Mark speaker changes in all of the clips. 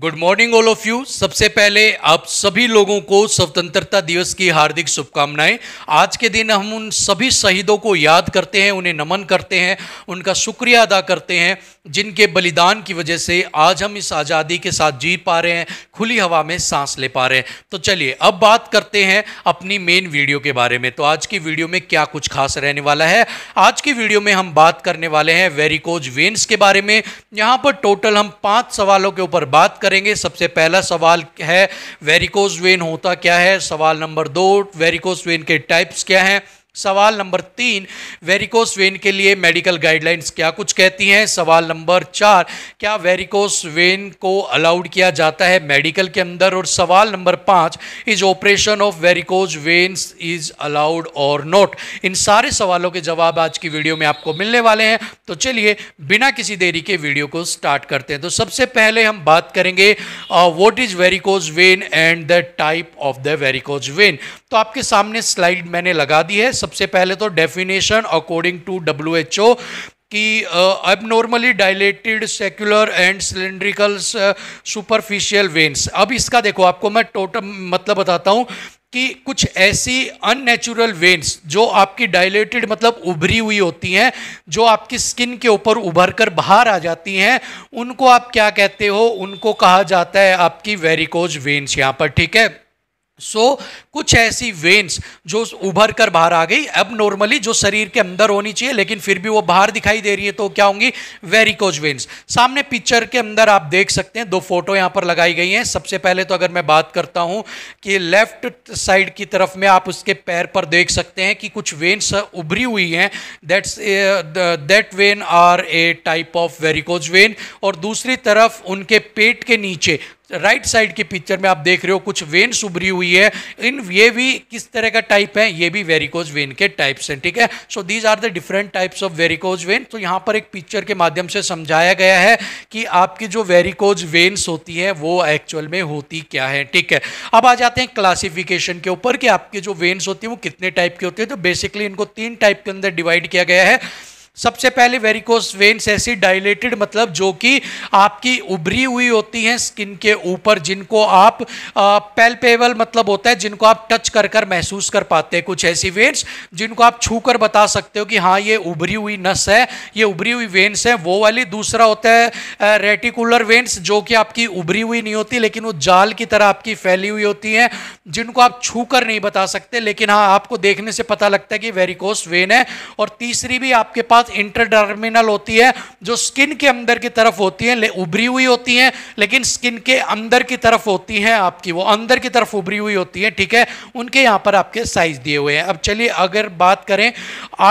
Speaker 1: Good morning all of you सबसे पहले आप सभी लोगों को स्वतंत्रता दिवस की हार्दिक शुभकामनाएं आज के दिन हम उन सभी शहीदों को याद करते हैं उन्हें नमन करते हैं उनका शुक्रिया अदा करते हैं जिनके बलिदान की वजह से आज हम इस आज़ादी के साथ जी पा रहे हैं खुली हवा में सांस ले पा रहे हैं तो चलिए अब बात करते हैं अपनी मेन वीडियो के बारे में तो आज की वीडियो में क्या कुछ खास रहने वाला है आज की वीडियो में हम बात करने वाले हैं वेरिकोज वेन्स के बारे में यहाँ पर टोटल हम पाँच सवालों के ऊपर बात करेंगे सबसे पहला सवाल है वेरिकोज वेन होता क्या है सवाल नंबर दो वेरिकोज वेन के टाइप्स क्या हैं सवाल नंबर तीन वेरिकोस वेन के लिए मेडिकल गाइडलाइंस क्या कुछ कहती हैं सवाल नंबर चार क्या वेरिकोस वेन को अलाउड किया जाता है मेडिकल के अंदर और सवाल नंबर पाँच is operation of varicose veins is allowed और नॉट इन सारे सवालों के जवाब आज की वीडियो में आपको मिलने वाले हैं तो चलिए बिना किसी देरी के वीडियो को स्टार्ट करते हैं तो सबसे पहले हम बात करेंगे what is varicose vein and the type of the varicose vein तो आपके सामने स्लाइड मैंने लगा दी है सबसे पहले तो definition according to W H O कि अब normally dilated saccular and cylindrical superficial veins अब इसका देखो आपको मैं टोटल मतलब बताता हूँ कि कुछ ऐसी अननेचुरल वेन्स जो आपकी डायलेटेड मतलब उभरी हुई होती हैं जो आपकी स्किन के ऊपर उभर कर बाहर आ जाती हैं उनको आप क्या कहते हो उनको कहा जाता है आपकी वेरिकोज वेन्स यहाँ पर ठीक है सो so, कुछ ऐसी वेन्स जो उभर कर बाहर आ गई अब नॉर्मली जो शरीर के अंदर होनी चाहिए लेकिन फिर भी वो बाहर दिखाई दे रही है तो क्या होंगी वेरिकोज वेन्स सामने पिक्चर के अंदर आप देख सकते हैं दो फोटो यहां पर लगाई गई हैं सबसे पहले तो अगर मैं बात करता हूं कि लेफ्ट साइड की तरफ में आप उसके पैर पर देख सकते हैं कि कुछ वेन्स उभरी हुई हैं that's that vein are a type of varicose vein और दूसरी तरफ उनके पेट के नीचे राइट right साइड की पिक्चर में आप देख रहे हो कुछ वेन्स उभरी हुई है इन ये भी किस तरह का टाइप है ये भी वेरिकोज वेन के टाइप्स हैं ठीक है so these are the different types of varicose vein तो यहाँ पर एक पिक्चर के माध्यम से समझाया गया है कि आपकी जो वेरिकोज वेन्स होती हैं वो एक्चुअल में होती क्या है ठीक है अब आ जाते हैं क्लासिफिकेशन के ऊपर कि आपके जो वेन्स होती हैं वो कितने टाइप की होती है तो बेसिकली इनको तीन टाइप के अंदर डिवाइड किया गया है सबसे पहले वेरिकोस वेन्स ऐसी डायलेटेड मतलब जो कि आपकी उभरी हुई होती हैं स्किन के ऊपर जिनको आप पेल्पेबल मतलब होता है जिनको आप टच कर कर महसूस कर पाते हैं कुछ ऐसी वेन्स जिनको आप छू कर बता सकते हो कि हाँ ये उभरी हुई नस है ये उभरी हुई वेन्स है वो वाली दूसरा होता है रेटिकुलर वेन्स जो कि आपकी उभरी हुई नहीं होती लेकिन वो जाल की तरह आपकी फैली हुई होती हैं जिनको आप छू कर नहीं बता सकते लेकिन हाँ आपको देखने से पता लगता है कि वेरिकोस वेन है और तीसरी भी आपके पास साथ इंटरडर्मिनल होती है जो स्किन के अंदर की तरफ होती है उभरी हुई होती हैं लेकिन स्किन के अंदर की तरफ होती हैं आपकी वो अंदर की तरफ उभरी हुई होती है ठीक है उनके यहाँ पर आपके साइज दिए हुए हैं अब चलिए अगर बात करें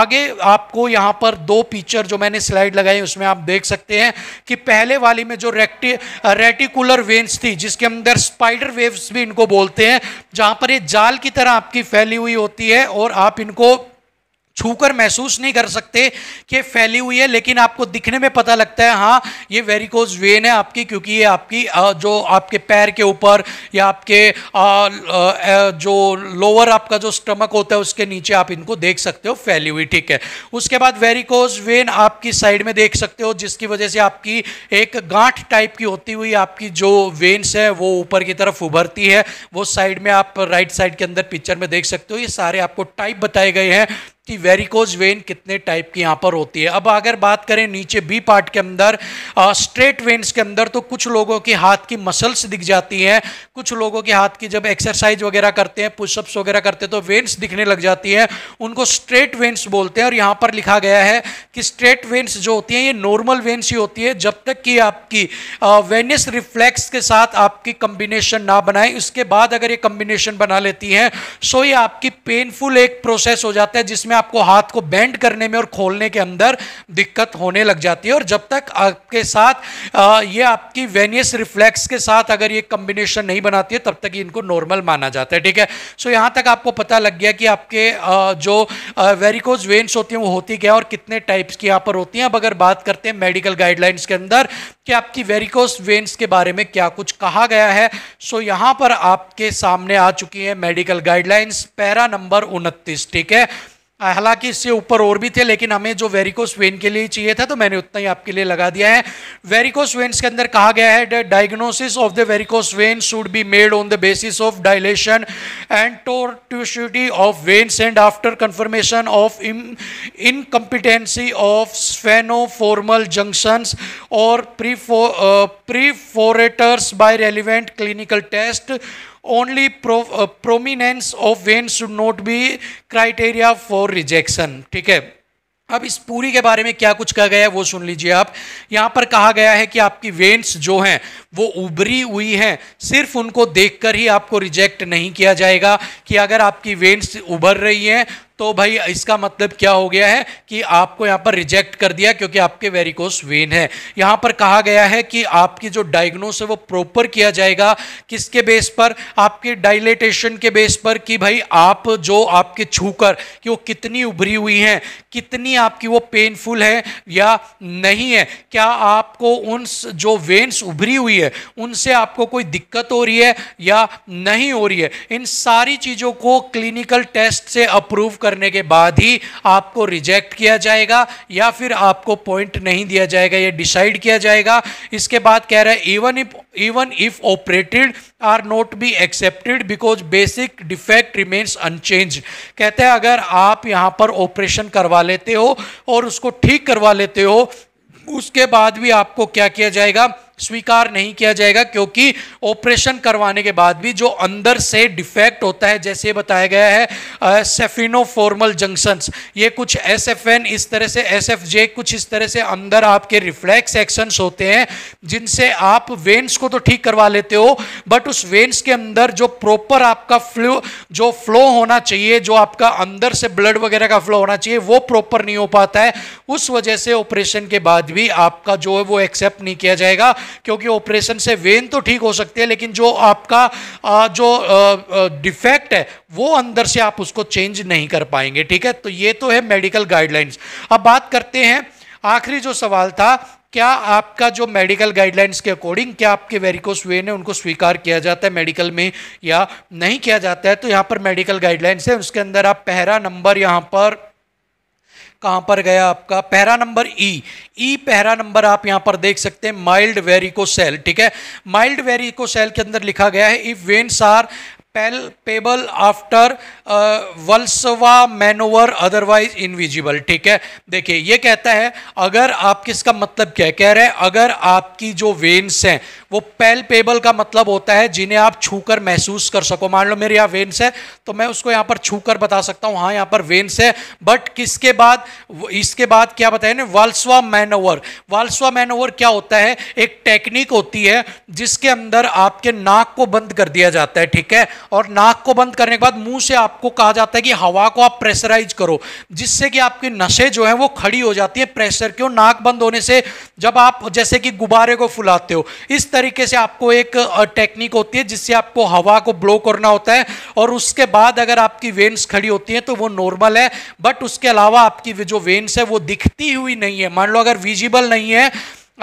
Speaker 1: आगे आपको यहाँ पर दो पिक्चर जो मैंने स्लाइड लगाई उसमें आप देख सकते हैं कि पहले वाली में जो रेक्टी रेटिकुलर वेन्स थी जिसके अंदर स्पाइडर वेव्स भी इनको बोलते हैं जहाँ पर ये जाल की तरह आपकी फैली हुई होती है और आप इनको छूकर महसूस नहीं कर सकते कि फैली हुई है लेकिन आपको दिखने में पता लगता है हाँ ये वेरिकोज वेन है आपकी क्योंकि ये आपकी जो आपके पैर के ऊपर या आपके जो लोअर आपका जो स्टमक होता है उसके नीचे आप इनको देख सकते हो फैली हुई ठीक है उसके बाद वेरिकोज वेन आपकी साइड में देख सकते हो जिसकी वजह से आपकी एक गांठ टाइप की होती हुई आपकी जो वेन्स है वो ऊपर की तरफ उभरती है वो साइड में आप राइट साइड के अंदर पिक्चर में देख सकते हो ये सारे आपको टाइप बताए गए हैं कि वेरिकोज वेन कितने टाइप की यहाँ पर होती है अब अगर बात करें नीचे बी पार्ट के अंदर स्ट्रेट वेन्स के अंदर तो कुछ लोगों के हाथ की मसल्स दिख जाती हैं कुछ लोगों के हाथ की जब एक्सरसाइज वगैरह करते हैं पुशअप्स वगैरह करते हैं तो वेन्स दिखने लग जाती है उनको स्ट्रेट वेन्स बोलते हैं और यहाँ पर लिखा गया है कि स्ट्रेट वेन्स जो होती हैं ये नॉर्मल वेन्स ही होती है जब तक कि आपकी वेनिस रिफ्लेक्स के साथ आपकी कम्बिनेशन ना बनाए उसके बाद अगर ये कम्बिनेशन बना लेती हैं सो ये आपकी पेनफुल एक प्रोसेस हो जाता है जिसमें में आपको हाथ को बेंड करने में और खोलने के अंदर दिक्कत होने लग जाती है और जब तक आपके साथ आ, ये आपकी वेनियस रिफ्लेक्स के साथ अगर ये कम्बिनेशन नहीं बनाती है तब तक इनको नॉर्मल माना जाता है ठीक है सो यहाँ तक आपको पता लग गया कि आपके आ, जो वेरिकोज वेन्स होती हैं वो होती क्या और कितने टाइप्स की यहाँ पर होती हैं अब अगर बात करते हैं मेडिकल गाइडलाइंस के अंदर कि आपकी वेरिकोस वेन्स के बारे में क्या कुछ कहा गया है सो so, यहां पर आपके सामने आ चुकी है मेडिकल गाइडलाइंस पैरा नंबर 29, ठीक है हालांकि इससे ऊपर और भी थे लेकिन हमें जो वेरिकोस वेन के लिए चाहिए था तो मैंने उतना ही आपके लिए लगा दिया है वेरिकोस वेन्स के अंदर कहा गया है diagnosis of the varicose vein should be made on the basis of dilation and tortuosity of veins and after confirmation of incompetency of saphenofemoral junctions और perforators by relevant clinical test only pro, uh, prominence of vein should not be criteria for rejection ठीक है अब इस पूरी के बारे में क्या कुछ कहा गया है वो सुन लीजिए आप यहां पर कहा गया है कि आपकी वेंट्स जो हैं वो उभरी हुई हैं सिर्फ उनको देखकर ही आपको रिजेक्ट नहीं किया जाएगा कि अगर आपकी वेंट्स उभर रही हैं तो भाई इसका मतलब क्या हो गया है कि आपको यहां पर रिजेक्ट कर दिया क्योंकि आपके वेरिकोस वेन है यहां पर कहा गया है कि आपकी जो डायग्नोस है वो प्रॉपर किया जाएगा किसके बेस पर आपके डायलेटेशन के बेस पर कि भाई आप जो आपके छूकर कि वो कितनी उभरी हुई हैं कितनी आपकी वो पेनफुल है या नहीं है क्या आपको उन जो वेन्स उभरी हुई है उनसे आपको कोई दिक्कत हो रही है या नहीं हो रही है इन सारी चीज़ों को क्लिनिकल टेस्ट से अप्रूव कर करने के बाद ही आपको रिजेक्ट किया जाएगा या फिर आपको पॉइंट नहीं दिया जाएगा ये डिसाइड किया जाएगा इसके बाद कह रहा है even if even if operated are not be accepted because basic defect remains unchanged कहते हैं अगर आप यहाँ पर ऑपरेशन करवा लेते हो और उसको ठीक करवा लेते हो उसके बाद भी आपको क्या किया जाएगा स्वीकार नहीं किया जाएगा क्योंकि ऑपरेशन करवाने के बाद भी जो अंदर से डिफेक्ट होता है जैसे बताया गया है सेफिनोफॉर्मल जंक्शंस ये कुछ एस इस तरह से एस कुछ इस तरह से अंदर आपके रिफ्लेक्स एक्शंस होते हैं जिनसे आप वेन्स को तो ठीक करवा लेते हो बट उस वेन्स के अंदर जो प्रॉपर आपका फ्लो जो फ्लो होना चाहिए जो आपका अंदर से ब्लड वगैरह का फ्लो होना चाहिए वो प्रॉपर नहीं हो पाता है उस वजह से ऑपरेशन के बाद भी आपका जो है वो एक्सेप्ट नहीं किया जाएगा क्योंकि ऑपरेशन से वेन तो ठीक हो सकते हैं लेकिन जो आपका आ, जो डिफेक्ट है वो अंदर से आप उसको चेंज नहीं कर पाएंगे ठीक है तो ये तो है मेडिकल गाइडलाइंस अब बात करते हैं आखिरी जो सवाल था क्या आपका जो मेडिकल गाइडलाइंस के अकॉर्डिंग क्या आपके वेरिकोस वेन है उनको स्वीकार किया जाता है मेडिकल में या नहीं किया जाता है तो यहाँ पर मेडिकल गाइडलाइंस है उसके अंदर आप पहरा नंबर यहाँ पर कहां पर गया आपका para number E e. E e para number आप यहां पर देख सकते हैं माइल्ड वेरिको सेल ठीक है माइल्ड वेरिको सेल के अंदर लिखा गया है if veins are palpable after Valsalva manoeuvre otherwise invisible ठीक है देखिए ये कहता है अगर आप किसका मतलब क्या कह रहे हैं अगर आपकी जो वेन्स हैं वो पेबल का मतलब होता है जिन्हें आप छूकर महसूस कर सको मान लो मेरे यहाँ वेन्स है तो मैं उसको यहाँ पर छूकर बता सकता हूँ हाँ यहाँ पर वेन्स है बट किसके बाद इसके बाद क्या बताया ना वाल्सवा मैनोवर वाल्सवा मैनोवर क्या होता है एक टेक्निक होती है जिसके अंदर आपके नाक को बंद कर दिया जाता है ठीक है और नाक को बंद करने के बाद मुंह से आपको कहा जाता है कि हवा को आप प्रेशराइज करो जिससे कि आपकी नशे जो है वो खड़ी हो जाती है प्रेशर क्यों नाक बंद होने से जब आप जैसे कि गुब्बारे को फुलाते हो इस तरह तरीके से आपको एक टेक्निक होती है जिससे आपको हवा को ब्लो करना होता है और उसके बाद अगर आपकी वेन्स खड़ी होती हैं तो वो नॉर्मल है बट उसके अलावा आपकी जो वेन्स है वो दिखती हुई नहीं है मान लो अगर विजिबल नहीं है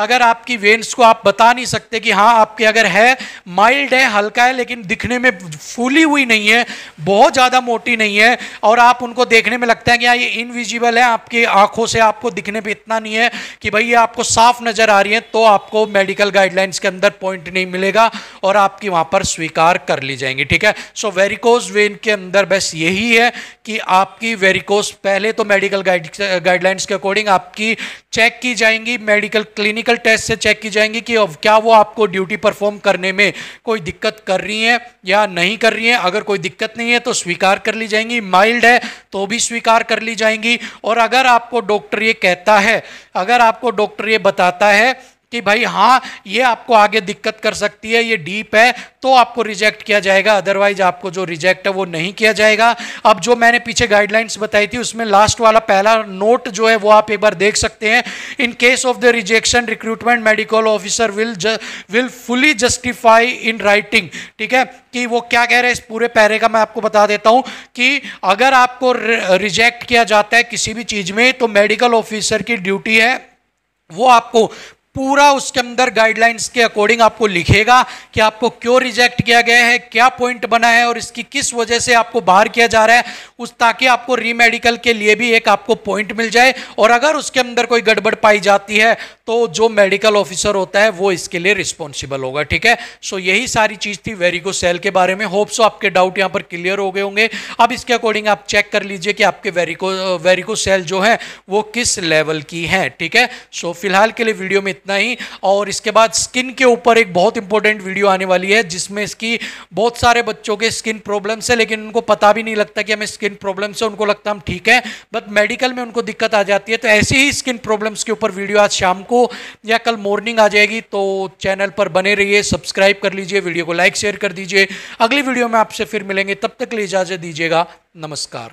Speaker 1: अगर आपकी वेन्स को आप बता नहीं सकते कि हाँ आपके अगर है माइल्ड है हल्का है लेकिन दिखने में फूली हुई नहीं है बहुत ज़्यादा मोटी नहीं है और आप उनको देखने में लगता है कि हाँ ये इनविजिबल है आपकी आंखों से आपको दिखने पे इतना नहीं है कि भाई ये आपको साफ नज़र आ रही है तो आपको मेडिकल गाइडलाइंस के अंदर पॉइंट नहीं मिलेगा और आपकी वहाँ पर स्वीकार कर ली जाएंगी ठीक है सो वेरिकोज वेन के अंदर बस यही है कि आपकी वेरिकोज पहले तो मेडिकल गाइडलाइंस के अकॉर्डिंग आपकी चेक की जाएंगी मेडिकल क्लिनिक प्रैक्टिकल टेस्ट से चेक की जाएंगी कि क्या वो आपको ड्यूटी परफॉर्म करने में कोई दिक्कत कर रही है या नहीं कर रही है अगर कोई दिक्कत नहीं है तो स्वीकार कर ली जाएंगी माइल्ड है तो भी स्वीकार कर ली जाएंगी और अगर आपको डॉक्टर ये कहता है अगर आपको डॉक्टर ये बताता है कि भाई हाँ ये आपको आगे दिक्कत कर सकती है ये डीप है तो आपको रिजेक्ट किया जाएगा अदरवाइज आपको जो रिजेक्ट है वो नहीं किया जाएगा अब जो मैंने पीछे गाइडलाइंस बताई थी उसमें लास्ट वाला पहला नोट जो है वो आप एक बार देख सकते हैं in case of the rejection recruitment medical officer will will fully justify in writing ठीक है कि वो क्या कह रहे हैं इस पूरे पैरे का मैं आपको बता देता हूँ कि अगर आपको रिजेक्ट किया जाता है किसी भी चीज़ में तो मेडिकल ऑफिसर की ड्यूटी है वो आपको पूरा उसके अंदर गाइडलाइंस के अकॉर्डिंग आपको लिखेगा कि आपको क्यों रिजेक्ट किया गया है क्या पॉइंट बना है और इसकी किस वजह से आपको बाहर किया जा रहा है उस ताकि आपको रीमेडिकल के लिए भी एक आपको पॉइंट मिल जाए और अगर उसके अंदर कोई गड़बड़ पाई जाती है तो जो मेडिकल ऑफिसर होता है वो इसके लिए रिस्पॉन्सिबल होगा ठीक है सो so, यही सारी चीज़ थी वेरिको सेल के बारे में होप्स आपके डाउट यहाँ पर क्लियर हो गए होंगे अब इसके अकॉर्डिंग आप चेक कर लीजिए कि आपके वेरिको वेरिको सेल जो है वो किस लेवल की है ठीक है सो so, फिलहाल के लिए वीडियो में इतना ही और इसके बाद स्किन के ऊपर एक बहुत इंपॉर्टेंट वीडियो आने वाली है जिसमें इसकी बहुत सारे बच्चों के स्किन प्रॉब्लम्स है लेकिन उनको पता भी नहीं लगता कि हमें स्किन प्रॉब्लम्स है उनको लगता हम ठीक है बट मेडिकल में उनको दिक्कत आ जाती है तो ऐसी ही स्किन प्रॉब्लम्स के ऊपर वीडियो आज शाम को या कल मॉर्निंग आ जाएगी तो चैनल पर बने रहिए सब्सक्राइब कर लीजिए वीडियो को लाइक शेयर कर दीजिए अगली वीडियो में आपसे फिर मिलेंगे तब तक लिए इजाज़त दीजिएगा नमस्कार